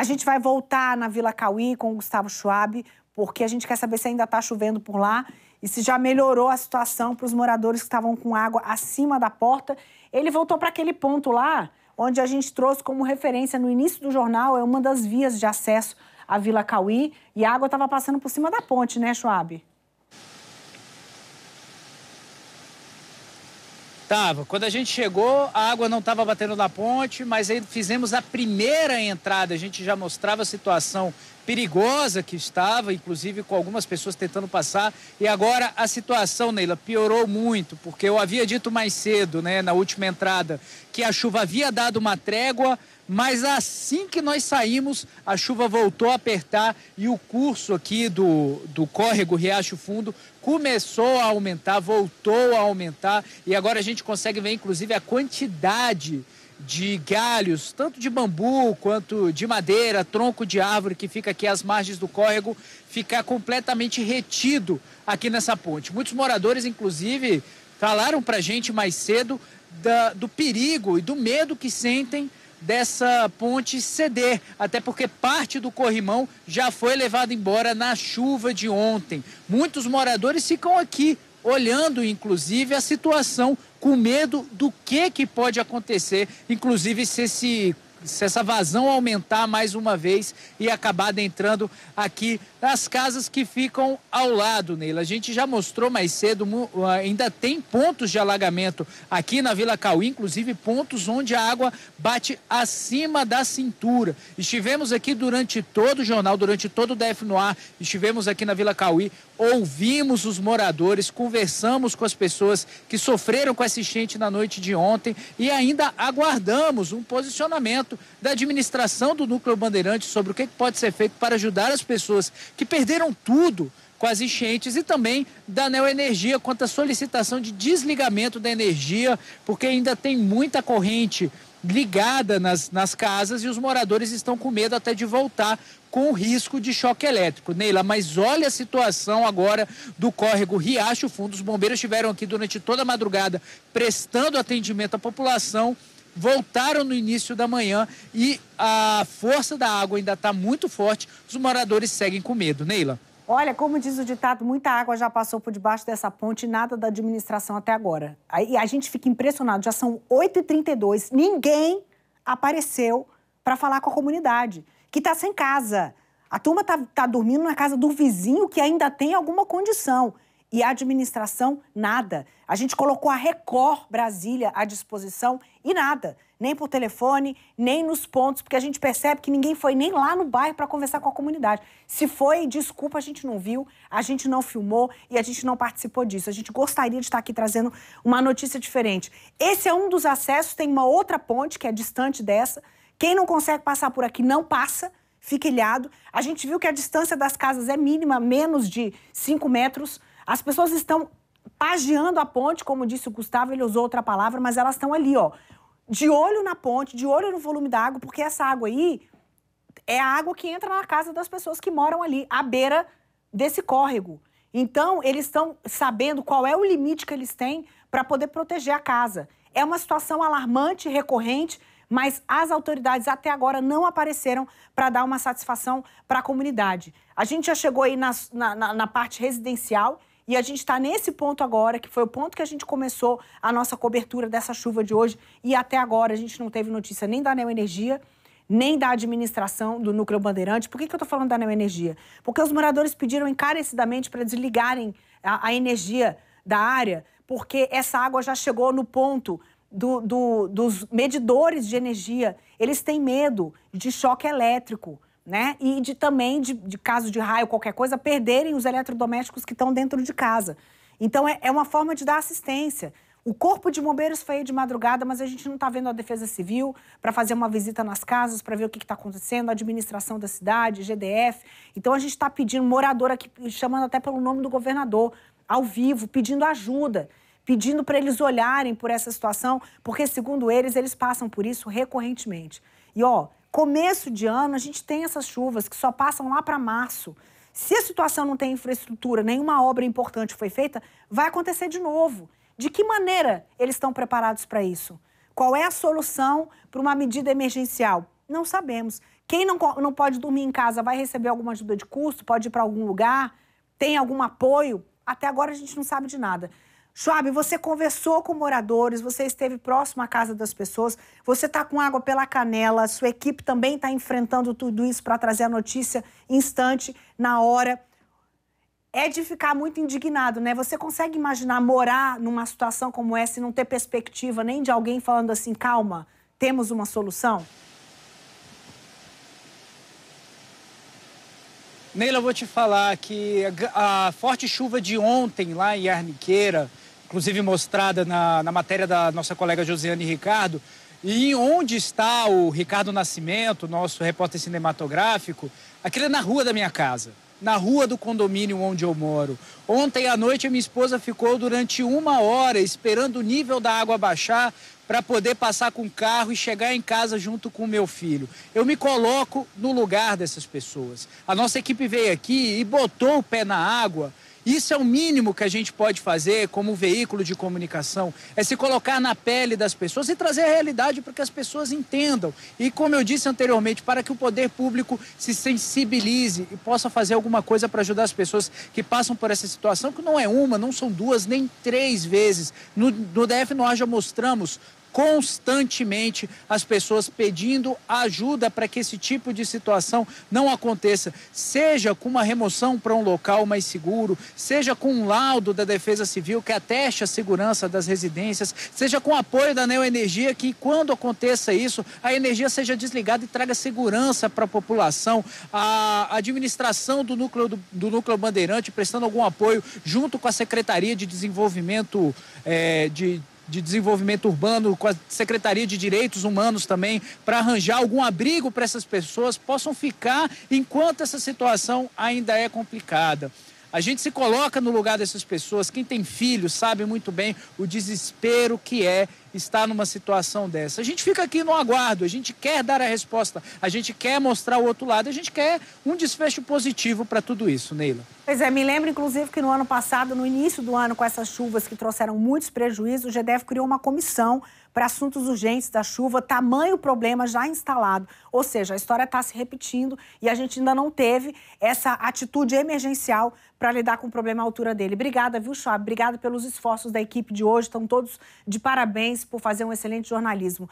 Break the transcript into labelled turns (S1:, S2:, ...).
S1: A gente vai voltar na Vila Cauí com o Gustavo Schwab, porque a gente quer saber se ainda está chovendo por lá e se já melhorou a situação para os moradores que estavam com água acima da porta. Ele voltou para aquele ponto lá, onde a gente trouxe como referência no início do jornal, é uma das vias de acesso à Vila Cauí, e a água estava passando por cima da ponte, né, Schwab?
S2: Tava. Quando a gente chegou, a água não estava batendo na ponte, mas aí fizemos a primeira entrada. A gente já mostrava a situação perigosa que estava, inclusive com algumas pessoas tentando passar. E agora a situação, Neila, piorou muito, porque eu havia dito mais cedo, né, na última entrada, que a chuva havia dado uma trégua, mas assim que nós saímos, a chuva voltou a apertar e o curso aqui do, do córrego Riacho Fundo começou a aumentar, voltou a aumentar e agora a gente consegue ver inclusive a quantidade de galhos, tanto de bambu quanto de madeira, tronco de árvore que fica aqui às margens do córrego, ficar completamente retido aqui nessa ponte. Muitos moradores, inclusive, falaram para a gente mais cedo da, do perigo e do medo que sentem dessa ponte ceder, até porque parte do corrimão já foi levado embora na chuva de ontem. Muitos moradores ficam aqui olhando inclusive a situação com medo do que que pode acontecer, inclusive se esse se essa vazão aumentar mais uma vez e acabar entrando aqui nas casas que ficam ao lado, Neila. A gente já mostrou mais cedo, ah, ainda tem pontos de alagamento aqui na Vila Cauí, inclusive pontos onde a água bate acima da cintura. Estivemos aqui durante todo o jornal, durante todo o DF no ar, estivemos aqui na Vila Cauí, ouvimos os moradores, conversamos com as pessoas que sofreram com essa enchente na noite de ontem e ainda aguardamos um posicionamento da administração do Núcleo Bandeirante sobre o que pode ser feito para ajudar as pessoas que perderam tudo com as enchentes e também da Neoenergia quanto à solicitação de desligamento da energia, porque ainda tem muita corrente ligada nas, nas casas e os moradores estão com medo até de voltar com o risco de choque elétrico. Neila, mas olha a situação agora do córrego Riacho Fundo. Os bombeiros estiveram aqui durante toda a madrugada prestando atendimento à população voltaram no início da manhã e a força da água ainda está muito forte. Os moradores seguem com medo. Neila.
S1: Olha, como diz o ditado, muita água já passou por debaixo dessa ponte e nada da administração até agora. E a gente fica impressionado, já são 8h32, ninguém apareceu para falar com a comunidade, que está sem casa. A turma está tá dormindo na casa do vizinho que ainda tem alguma condição e a administração, nada. A gente colocou a Record Brasília à disposição e nada. Nem por telefone, nem nos pontos, porque a gente percebe que ninguém foi nem lá no bairro para conversar com a comunidade. Se foi, desculpa, a gente não viu, a gente não filmou e a gente não participou disso. A gente gostaria de estar aqui trazendo uma notícia diferente. Esse é um dos acessos, tem uma outra ponte que é distante dessa. Quem não consegue passar por aqui não passa fica ilhado. A gente viu que a distância das casas é mínima, menos de 5 metros. As pessoas estão pageando a ponte, como disse o Gustavo, ele usou outra palavra, mas elas estão ali, ó, de olho na ponte, de olho no volume da água, porque essa água aí é a água que entra na casa das pessoas que moram ali, à beira desse córrego. Então, eles estão sabendo qual é o limite que eles têm para poder proteger a casa. É uma situação alarmante, recorrente, mas as autoridades até agora não apareceram para dar uma satisfação para a comunidade. A gente já chegou aí na, na, na parte residencial, e a gente está nesse ponto agora, que foi o ponto que a gente começou a nossa cobertura dessa chuva de hoje. E até agora a gente não teve notícia nem da Neoenergia, nem da administração do Núcleo Bandeirante. Por que, que eu estou falando da Neoenergia? Porque os moradores pediram encarecidamente para desligarem a, a, energia da área, porque essa água já chegou no ponto do, do, dos medidores de energia. Eles têm medo de choque elétrico né? E de também, de, de caso de raio, qualquer coisa, perderem os eletrodomésticos que estão dentro de casa. Então, é, é uma forma de dar assistência. O corpo de bombeiros foi de madrugada, mas a gente não está vendo a Defesa Civil para fazer uma visita nas casas, para ver o que está acontecendo, a administração da cidade, GDF. Então a gente está pedindo, morador aqui, chamando até pelo nome do governador, ao vivo, pedindo ajuda, pedindo para eles olharem por essa situação, porque, segundo eles, eles passam por isso recorrentemente. E, ó, começo de ano, a gente tem essas chuvas que só passam lá para março. Se a situação não tem infraestrutura, nenhuma obra importante foi feita, vai acontecer de novo. De que maneira eles estão preparados para isso? Qual é a solução para uma medida emergencial? Não sabemos. Quem não, não pode dormir em casa vai receber alguma ajuda de custo? Pode ir para algum lugar? Tem algum apoio? Até agora a gente não sabe de nada. Schwab, você conversou com moradores, você esteve próximo à casa das pessoas, você está com água pela canela, sua equipe também está enfrentando tudo isso para trazer a notícia instante, na hora. É de ficar muito indignado, né? Você consegue imaginar morar numa situação como essa e não ter perspectiva nem de alguém falando assim, calma, temos uma solução?
S2: Neila, eu vou te falar que a forte chuva de ontem lá em Arniqueira inclusive mostrada na, na matéria da nossa colega Josiane Ricardo, e onde está o Ricardo Nascimento, nosso repórter cinematográfico, aquilo é na rua da minha casa, na rua do condomínio onde eu moro. Ontem à noite, a minha esposa ficou durante uma hora esperando o nível da água baixar para poder passar com o carro e chegar em casa junto com o meu filho. Eu me coloco no lugar dessas pessoas. A nossa equipe veio aqui e botou o pé na água isso é o mínimo que a gente pode fazer como veículo de comunicação, é se colocar na pele das pessoas e trazer a realidade para que as pessoas entendam. E como eu disse anteriormente, para que o poder público se sensibilize e possa fazer alguma coisa para ajudar as pessoas que passam por essa situação, que não é uma, não são duas, nem três vezes. No, no DF nós já mostramos constantemente as pessoas pedindo ajuda para que esse tipo de situação não aconteça, seja com uma remoção para um local mais seguro, seja com um laudo da Defesa Civil que ateste a segurança das residências, seja com apoio da Neoenergia que quando aconteça isso, a energia seja desligada e traga segurança para a população, a administração do núcleo do, do, núcleo Bandeirante prestando algum apoio junto com a Secretaria de Desenvolvimento é, de de Desenvolvimento Urbano, com a Secretaria de Direitos Humanos também, para arranjar algum abrigo para essas pessoas possam ficar enquanto essa situação ainda é complicada. A gente se coloca no lugar dessas pessoas. Quem tem filhos sabe muito bem o desespero que é estar numa situação dessa. A gente fica aqui no aguardo, a gente quer dar a resposta, a gente quer mostrar o
S1: outro lado, a gente quer um desfecho positivo para tudo isso, Neila. Pois é, me lembro inclusive que no ano passado, no início do ano, com essas chuvas que trouxeram muitos prejuízos, o GDF criou uma comissão para assuntos urgentes da chuva, tamanho problema já instalado. Ou seja, a história está se repetindo e a gente ainda não teve essa atitude emergencial para lidar com o problema à altura dele. Obrigada, viu, Chab? Obrigada pelos esforços da equipe de hoje. Estão todos de parabéns por fazer um excelente jornalismo.